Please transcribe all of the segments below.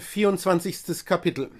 24. Kapitel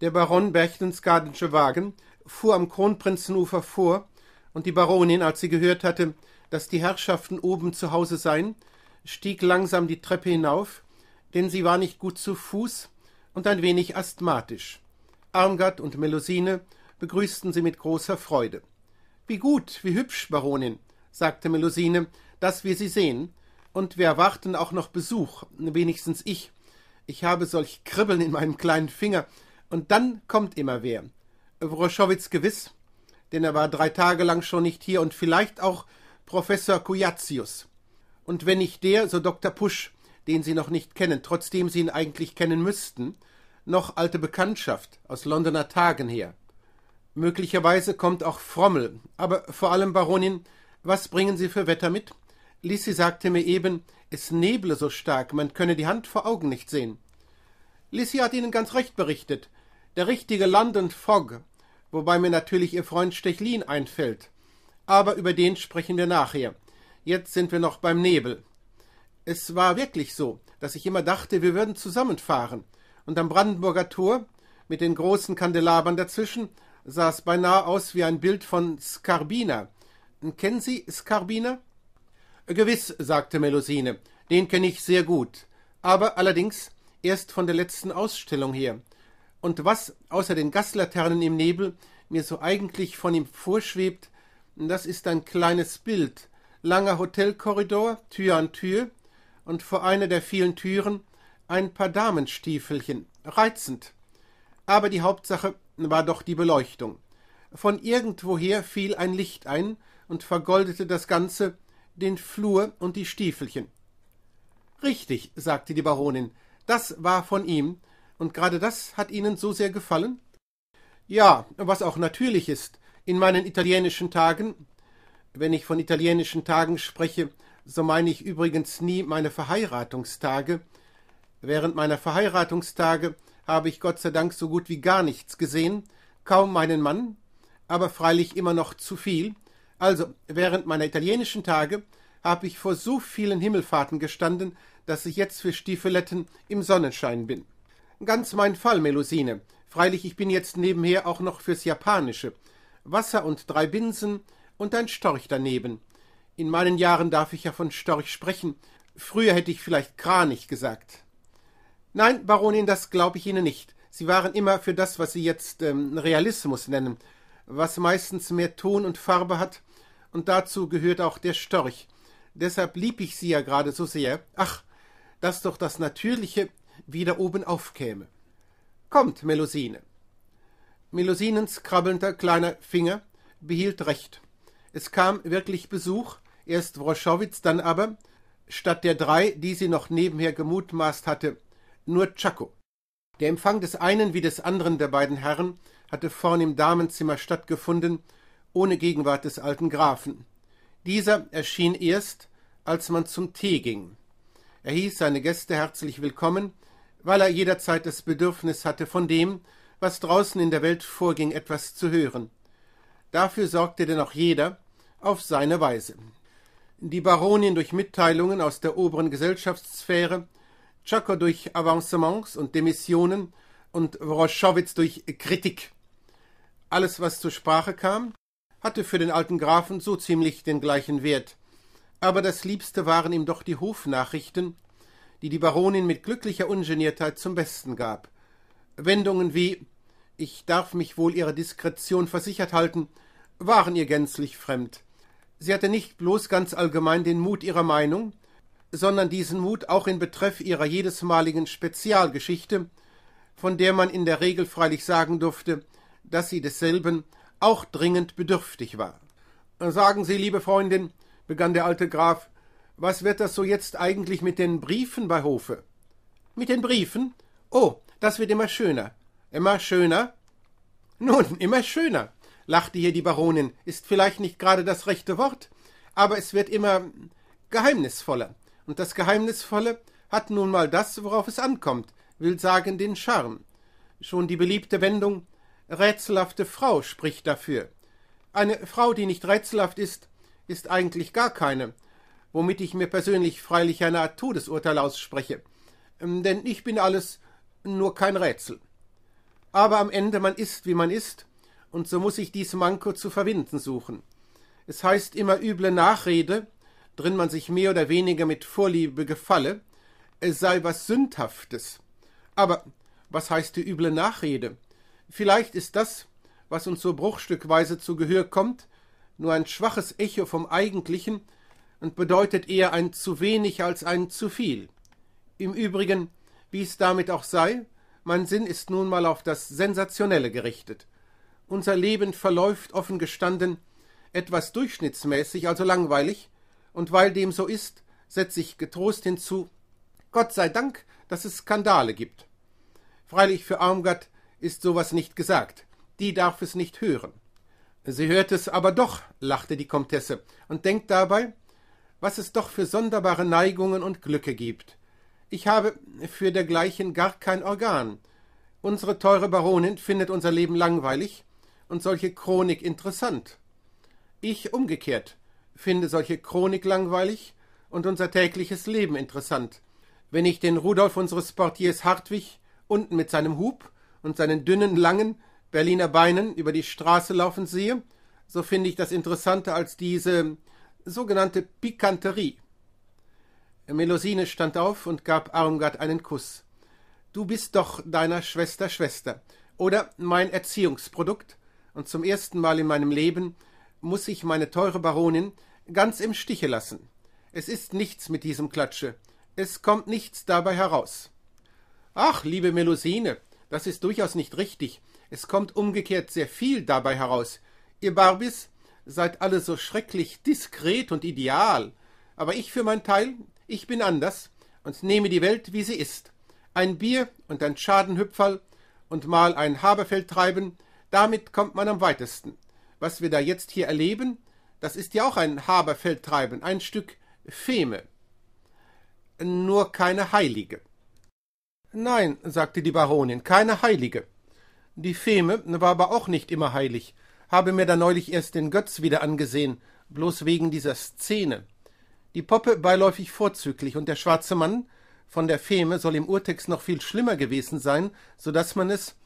Der Baron Berchtensgardensche Wagen fuhr am Kronprinzenufer vor, und die Baronin, als sie gehört hatte, dass die Herrschaften oben zu Hause seien, stieg langsam die Treppe hinauf, denn sie war nicht gut zu Fuß und ein wenig asthmatisch. Armgard und Melusine begrüßten sie mit großer Freude. Wie gut, wie hübsch, Baronin, sagte Melusine, dass wir sie sehen, und wir erwarten auch noch Besuch, wenigstens ich, ich habe solch Kribbeln in meinem kleinen Finger. Und dann kommt immer wer. Wroschowitz gewiss, denn er war drei Tage lang schon nicht hier und vielleicht auch Professor Cujacius. Und wenn nicht der, so Dr. Pusch, den Sie noch nicht kennen, trotzdem Sie ihn eigentlich kennen müssten, noch alte Bekanntschaft aus Londoner Tagen her. Möglicherweise kommt auch Frommel, aber vor allem Baronin, was bringen Sie für Wetter mit? Lisi sagte mir eben, es neble so stark, man könne die Hand vor Augen nicht sehen. Lissy hat Ihnen ganz recht berichtet. Der richtige London Fogg, wobei mir natürlich Ihr Freund Stechlin einfällt. Aber über den sprechen wir nachher. Jetzt sind wir noch beim Nebel. Es war wirklich so, dass ich immer dachte, wir würden zusammenfahren. Und am Brandenburger Tor, mit den großen Kandelabern dazwischen, sah es beinahe aus wie ein Bild von Skarbina. Kennen Sie Skarbina? Gewiss, sagte Melusine, den kenne ich sehr gut. Aber allerdings, erst von der letzten Ausstellung her. Und was außer den Gaslaternen im Nebel mir so eigentlich von ihm vorschwebt, das ist ein kleines Bild. Langer Hotelkorridor, Tür an Tür, und vor einer der vielen Türen ein paar Damenstiefelchen. Reizend. Aber die Hauptsache war doch die Beleuchtung. Von irgendwoher fiel ein Licht ein und vergoldete das Ganze, den Flur und die Stiefelchen. Richtig, sagte die Baronin, das war von ihm, und gerade das hat Ihnen so sehr gefallen? Ja, was auch natürlich ist, in meinen italienischen Tagen, wenn ich von italienischen Tagen spreche, so meine ich übrigens nie meine Verheiratungstage. Während meiner Verheiratungstage habe ich Gott sei Dank so gut wie gar nichts gesehen, kaum meinen Mann, aber freilich immer noch zu viel. Also während meiner italienischen Tage habe ich vor so vielen Himmelfahrten gestanden, dass ich jetzt für Stiefeletten im Sonnenschein bin. Ganz mein Fall, Melusine. Freilich, ich bin jetzt nebenher auch noch fürs Japanische. Wasser und drei Binsen und ein Storch daneben. In meinen Jahren darf ich ja von Storch sprechen. Früher hätte ich vielleicht Kranich gesagt. Nein, Baronin, das glaube ich Ihnen nicht. Sie waren immer für das, was Sie jetzt ähm, Realismus nennen, was meistens mehr Ton und Farbe hat, und dazu gehört auch der Storch. Deshalb lieb ich Sie ja gerade so sehr. Ach, dass doch das Natürliche wieder oben aufkäme. Kommt, Melusine. Melusinens krabbelnder kleiner Finger behielt recht. Es kam wirklich Besuch, erst Wroschowitz, dann aber, statt der drei, die sie noch nebenher gemutmaßt hatte, nur Czako. Der Empfang des einen wie des anderen der beiden Herren hatte vorn im Damenzimmer stattgefunden, ohne Gegenwart des alten Grafen. Dieser erschien erst, als man zum Tee ging. Er hieß seine Gäste herzlich willkommen, weil er jederzeit das Bedürfnis hatte, von dem, was draußen in der Welt vorging, etwas zu hören. Dafür sorgte denn auch jeder auf seine Weise. Die Baronin durch Mitteilungen aus der oberen Gesellschaftssphäre, Tschakor durch Avancements und Demissionen und Wroschowitz durch Kritik. Alles, was zur Sprache kam, hatte für den alten Grafen so ziemlich den gleichen Wert aber das Liebste waren ihm doch die Hofnachrichten, die die Baronin mit glücklicher Ungeniertheit zum Besten gab. Wendungen wie »Ich darf mich wohl ihrer Diskretion versichert halten« waren ihr gänzlich fremd. Sie hatte nicht bloß ganz allgemein den Mut ihrer Meinung, sondern diesen Mut auch in Betreff ihrer jedesmaligen Spezialgeschichte, von der man in der Regel freilich sagen durfte, dass sie desselben auch dringend bedürftig war. Sagen Sie, liebe Freundin, begann der alte Graf, was wird das so jetzt eigentlich mit den Briefen bei Hofe? Mit den Briefen? Oh, das wird immer schöner. Immer schöner? Nun, immer schöner, lachte hier die Baronin, ist vielleicht nicht gerade das rechte Wort, aber es wird immer geheimnisvoller. Und das Geheimnisvolle hat nun mal das, worauf es ankommt, will sagen den Charme. Schon die beliebte Wendung rätselhafte Frau spricht dafür. Eine Frau, die nicht rätselhaft ist, ist eigentlich gar keine, womit ich mir persönlich freilich eine Art Todesurteil ausspreche, ähm, denn ich bin alles nur kein Rätsel. Aber am Ende man ist, wie man ist, und so muss ich dies Manko zu verwinden suchen. Es heißt immer üble Nachrede, drin man sich mehr oder weniger mit Vorliebe gefalle, es sei was Sündhaftes. Aber was heißt die üble Nachrede? Vielleicht ist das, was uns so bruchstückweise zu Gehör kommt, nur ein schwaches Echo vom eigentlichen und bedeutet eher ein zu wenig als ein zu viel. Im Übrigen, wie es damit auch sei, mein Sinn ist nun mal auf das Sensationelle gerichtet. Unser Leben verläuft offen gestanden etwas durchschnittsmäßig, also langweilig, und weil dem so ist, setze ich getrost hinzu, Gott sei Dank, dass es Skandale gibt. Freilich für Armgard ist sowas nicht gesagt, die darf es nicht hören. Sie hört es aber doch, lachte die Komtesse, und denkt dabei, was es doch für sonderbare Neigungen und Glücke gibt. Ich habe für dergleichen gar kein Organ. Unsere teure Baronin findet unser Leben langweilig und solche Chronik interessant. Ich umgekehrt finde solche Chronik langweilig und unser tägliches Leben interessant. Wenn ich den Rudolf unseres Portiers Hartwig unten mit seinem Hub und seinen dünnen, langen, Berliner Beinen über die Straße laufen sehe, so finde ich das interessanter als diese sogenannte Pikanterie. Melusine stand auf und gab Armgard einen Kuss. Du bist doch deiner Schwester Schwester oder mein Erziehungsprodukt, und zum ersten Mal in meinem Leben muss ich meine teure Baronin ganz im Stiche lassen. Es ist nichts mit diesem Klatsche, es kommt nichts dabei heraus. Ach, liebe Melusine, das ist durchaus nicht richtig, es kommt umgekehrt sehr viel dabei heraus. Ihr Barbis seid alle so schrecklich diskret und ideal, aber ich für meinen Teil, ich bin anders und nehme die Welt, wie sie ist. Ein Bier und ein Schadenhüpferl und mal ein Haberfeld treiben, damit kommt man am weitesten. Was wir da jetzt hier erleben, das ist ja auch ein Haberfeld treiben, ein Stück Feme. Nur keine Heilige. Nein, sagte die Baronin, keine Heilige. Die Feme war aber auch nicht immer heilig, habe mir da neulich erst den Götz wieder angesehen, bloß wegen dieser Szene. Die Poppe beiläufig vorzüglich und der schwarze Mann von der Feme soll im Urtext noch viel schlimmer gewesen sein, so daß man es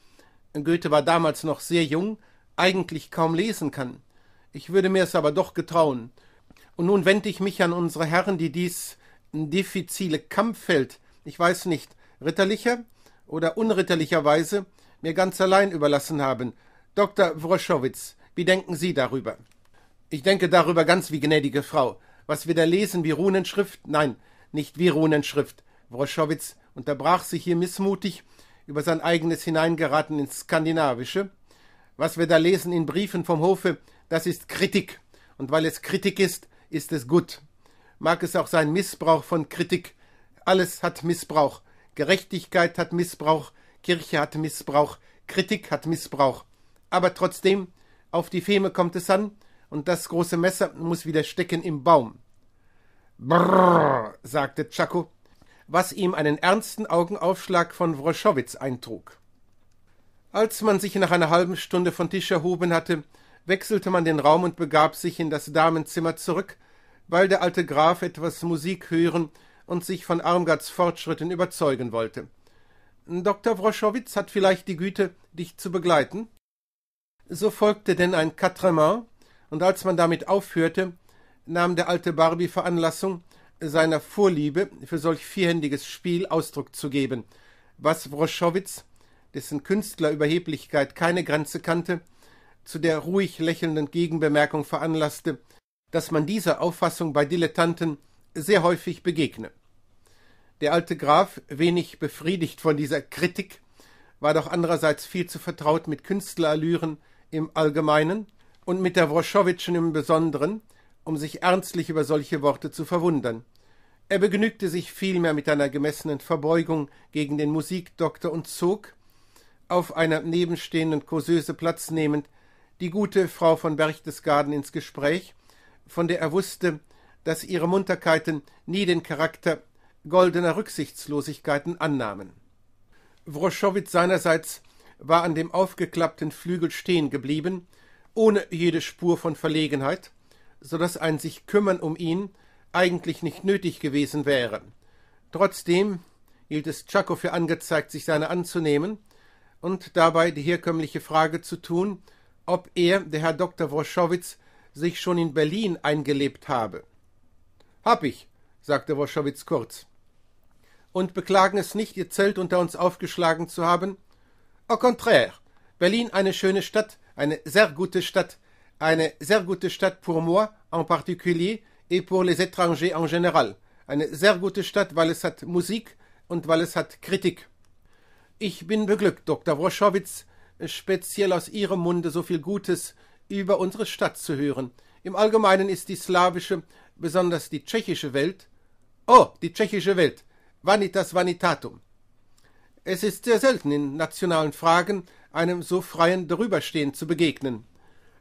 Goethe war damals noch sehr jung, eigentlich kaum lesen kann. Ich würde mir es aber doch getrauen. Und nun wende ich mich an unsere Herren, die dies diffizile Kampffeld, ich weiß nicht, ritterlicher oder unritterlicherweise mir ganz allein überlassen haben. Dr. Wroschowitz, wie denken Sie darüber? Ich denke darüber ganz wie gnädige Frau. Was wir da lesen, wie Runenschrift, nein, nicht wie Runenschrift. Wroschowitz unterbrach sich hier missmutig über sein eigenes Hineingeraten ins Skandinavische. Was wir da lesen in Briefen vom Hofe, das ist Kritik. Und weil es Kritik ist, ist es gut. Mag es auch sein Missbrauch von Kritik. Alles hat Missbrauch. Gerechtigkeit hat Missbrauch. Kirche hat Missbrauch, Kritik hat Missbrauch. Aber trotzdem, auf die Feme kommt es an, und das große Messer muss wieder stecken im Baum. Brrr, sagte Tschakow, was ihm einen ernsten Augenaufschlag von Wroschowitz eintrug. Als man sich nach einer halben Stunde von Tisch erhoben hatte, wechselte man den Raum und begab sich in das Damenzimmer zurück, weil der alte Graf etwas Musik hören und sich von Armgards Fortschritten überzeugen wollte. Dr. Wroschowitz hat vielleicht die Güte, dich zu begleiten? So folgte denn ein Quatremain, und als man damit aufhörte, nahm der alte Barbie Veranlassung, seiner Vorliebe für solch vierhändiges Spiel Ausdruck zu geben, was Wroschowitz, dessen Künstlerüberheblichkeit keine Grenze kannte, zu der ruhig lächelnden Gegenbemerkung veranlasste, dass man dieser Auffassung bei Dilettanten sehr häufig begegne. Der alte Graf, wenig befriedigt von dieser Kritik, war doch andererseits viel zu vertraut mit Künstlerallüren im Allgemeinen und mit der Wroschowitschen im Besonderen, um sich ernstlich über solche Worte zu verwundern. Er begnügte sich vielmehr mit einer gemessenen Verbeugung gegen den Musikdoktor und zog, auf einer nebenstehenden Causeuse Platz nehmend, die gute Frau von Berchtesgaden ins Gespräch, von der er wusste, dass ihre Munterkeiten nie den Charakter goldener Rücksichtslosigkeiten annahmen. Wroschowitz seinerseits war an dem aufgeklappten Flügel stehen geblieben, ohne jede Spur von Verlegenheit, so daß ein sich kümmern um ihn eigentlich nicht nötig gewesen wäre. Trotzdem hielt es Tschakow für angezeigt, sich seiner anzunehmen und dabei die herkömmliche Frage zu tun, ob er, der Herr Dr. Wroschowitz, sich schon in Berlin eingelebt habe. Hab ich, sagte Wroschowitz kurz und beklagen es nicht, ihr Zelt unter uns aufgeschlagen zu haben. Au contraire, Berlin eine schöne Stadt, eine sehr gute Stadt, eine sehr gute Stadt pour moi en particulier et pour les étrangers en général. Eine sehr gute Stadt, weil es hat Musik und weil es hat Kritik. Ich bin beglückt, Dr. Wroschowitz, speziell aus Ihrem Munde so viel Gutes über unsere Stadt zu hören. Im Allgemeinen ist die slawische, besonders die tschechische Welt. Oh, die tschechische Welt Vanitas Vanitatum. Es ist sehr selten in nationalen Fragen einem so freien Darüberstehen zu begegnen.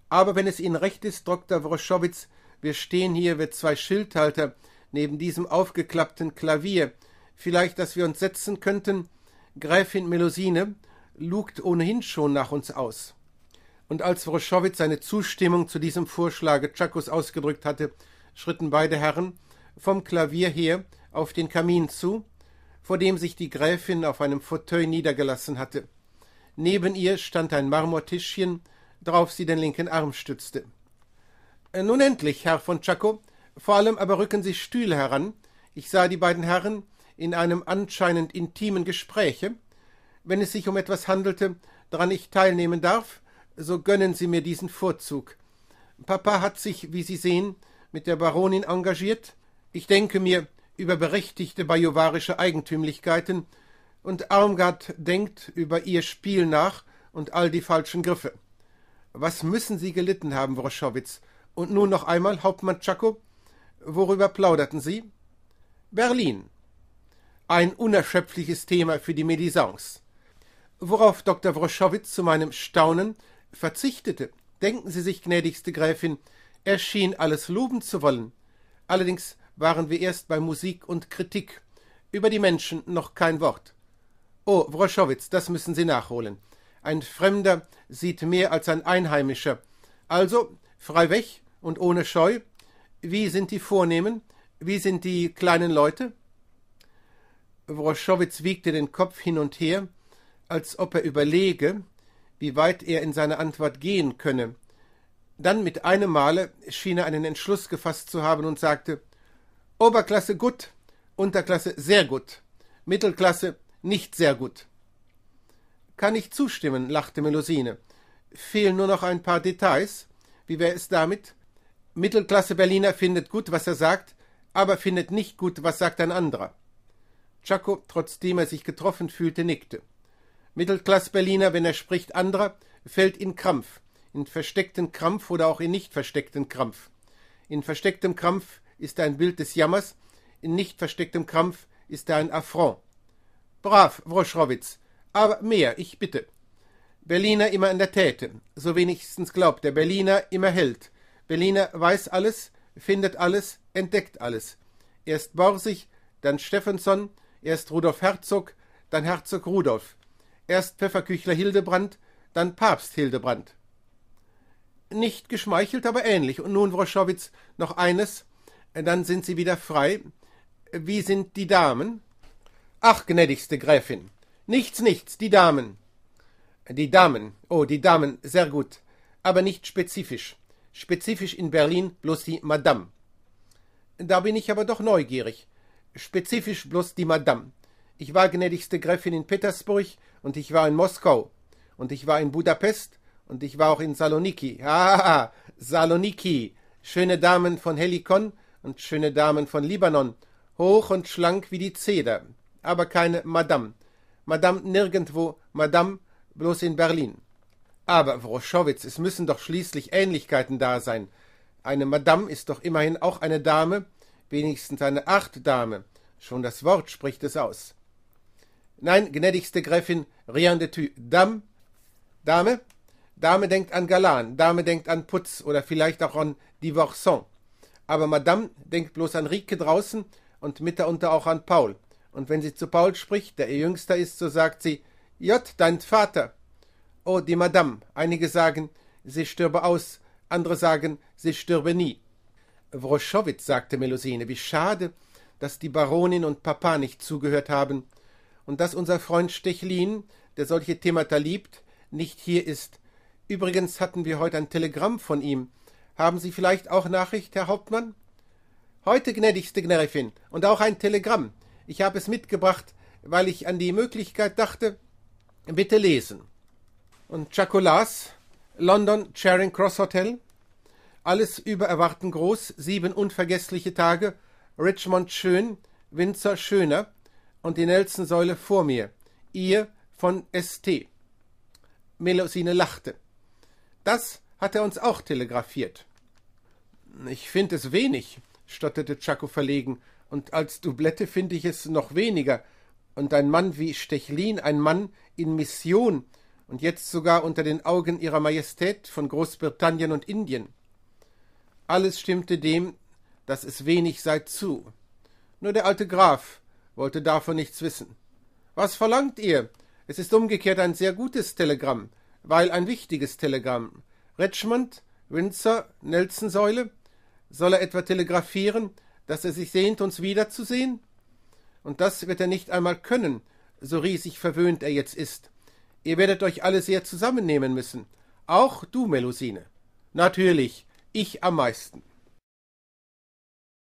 Aber wenn es Ihnen recht ist, Dr. Wroschowitz, wir stehen hier wie zwei Schildhalter neben diesem aufgeklappten Klavier. Vielleicht, dass wir uns setzen könnten. Gräfin Melusine lugt ohnehin schon nach uns aus. Und als Wroschowitz seine Zustimmung zu diesem Vorschlage Tschakos ausgedrückt hatte, schritten beide Herren vom Klavier her auf den Kamin zu, vor dem sich die Gräfin auf einem Fauteuil niedergelassen hatte. Neben ihr stand ein Marmortischchen, drauf sie den linken Arm stützte. Äh, nun endlich, Herr von Czako, vor allem aber rücken Sie Stühle heran. Ich sah die beiden Herren in einem anscheinend intimen Gespräche. Wenn es sich um etwas handelte, daran ich teilnehmen darf, so gönnen Sie mir diesen Vorzug. Papa hat sich, wie Sie sehen, mit der Baronin engagiert. Ich denke mir, über berechtigte bajuwarische Eigentümlichkeiten und Armgard denkt über ihr Spiel nach und all die falschen Griffe. Was müssen Sie gelitten haben, Wroschowitz? Und nun noch einmal, Hauptmann Tschako, worüber plauderten Sie? Berlin. Ein unerschöpfliches Thema für die Medisance. Worauf Dr. Wroschowitz zu meinem Staunen verzichtete. Denken Sie sich, gnädigste Gräfin, er schien alles loben zu wollen. Allerdings waren wir erst bei Musik und Kritik. Über die Menschen noch kein Wort. Oh, Wroschowitz, das müssen Sie nachholen. Ein Fremder sieht mehr als ein Einheimischer. Also, frei weg und ohne Scheu. Wie sind die Vornehmen? Wie sind die kleinen Leute? Wroschowitz wiegte den Kopf hin und her, als ob er überlege, wie weit er in seiner Antwort gehen könne. Dann mit einem Male schien er einen Entschluss gefasst zu haben und sagte Oberklasse gut, Unterklasse sehr gut, Mittelklasse nicht sehr gut. Kann ich zustimmen, lachte Melusine. Fehlen nur noch ein paar Details. Wie wäre es damit? Mittelklasse Berliner findet gut, was er sagt, aber findet nicht gut, was sagt ein anderer. Chaco, trotzdem er sich getroffen fühlte, nickte. Mittelklasse Berliner, wenn er spricht anderer, fällt in Krampf, in versteckten Krampf oder auch in nicht versteckten Krampf. In verstecktem Krampf ist ein Bild des Jammers, in nicht verstecktem Krampf ist er ein Affront. Brav, Wroschrowitz, aber mehr, ich bitte. Berliner immer in der Täte, so wenigstens glaubt der Berliner immer Held. Berliner weiß alles, findet alles, entdeckt alles. Erst Borsig, dann Steffenson, erst Rudolf Herzog, dann Herzog Rudolf, erst Pfefferküchler Hildebrand, dann Papst Hildebrand. Nicht geschmeichelt, aber ähnlich. Und nun, Wroschowitz, noch eines dann sind sie wieder frei. Wie sind die Damen? Ach, gnädigste Gräfin. Nichts, nichts, die Damen. Die Damen, oh, die Damen, sehr gut. Aber nicht spezifisch. Spezifisch in Berlin bloß die Madame. Da bin ich aber doch neugierig. Spezifisch bloß die Madame. Ich war gnädigste Gräfin in Petersburg und ich war in Moskau und ich war in Budapest und ich war auch in Saloniki. Ah, Saloniki, schöne Damen von Helikon und schöne Damen von Libanon, hoch und schlank wie die Zeder, aber keine Madame. Madame nirgendwo, Madame bloß in Berlin. Aber, Wroschowitz, es müssen doch schließlich Ähnlichkeiten da sein. Eine Madame ist doch immerhin auch eine Dame, wenigstens eine Achtdame. Schon das Wort spricht es aus. Nein, gnädigste Gräfin, rien de tu, dame, Dame, Dame denkt an Galan, Dame denkt an Putz oder vielleicht auch an Divorçon. Aber Madame denkt bloß an Rike draußen und mitunter auch an Paul. Und wenn sie zu Paul spricht, der ihr Jüngster ist, so sagt sie, Jott, dein Vater. Oh, die Madame. Einige sagen, sie stürbe aus, andere sagen, sie stürbe nie. Wroschowitz, sagte Melusine, wie schade, dass die Baronin und Papa nicht zugehört haben und dass unser Freund Stechlin, der solche Themata liebt, nicht hier ist. Übrigens hatten wir heute ein Telegramm von ihm, haben Sie vielleicht auch Nachricht, Herr Hauptmann? Heute, gnädigste Gnäfin, und auch ein Telegramm. Ich habe es mitgebracht, weil ich an die Möglichkeit dachte. Bitte lesen. Und Chacolas, London Charing Cross Hotel. Alles über Erwarten groß, sieben unvergessliche Tage, Richmond schön, Windsor schöner und die Nelson-Säule vor mir. Ihr von ST. Melusine lachte. Das hat er uns auch telegrafiert. Ich finde es wenig, stotterte Czako verlegen, und als Doublette finde ich es noch weniger. Und ein Mann wie Stechlin, ein Mann in Mission und jetzt sogar unter den Augen ihrer Majestät von Großbritannien und Indien. Alles stimmte dem, dass es wenig sei, zu. Nur der alte Graf wollte davon nichts wissen. Was verlangt ihr? Es ist umgekehrt ein sehr gutes Telegramm, weil ein wichtiges Telegramm. Richmond, Windsor, Säule? Soll er etwa telegrafieren, dass er sich sehnt, uns wiederzusehen? Und das wird er nicht einmal können, so riesig verwöhnt er jetzt ist. Ihr werdet euch alle sehr zusammennehmen müssen. Auch du, Melusine. Natürlich, ich am meisten.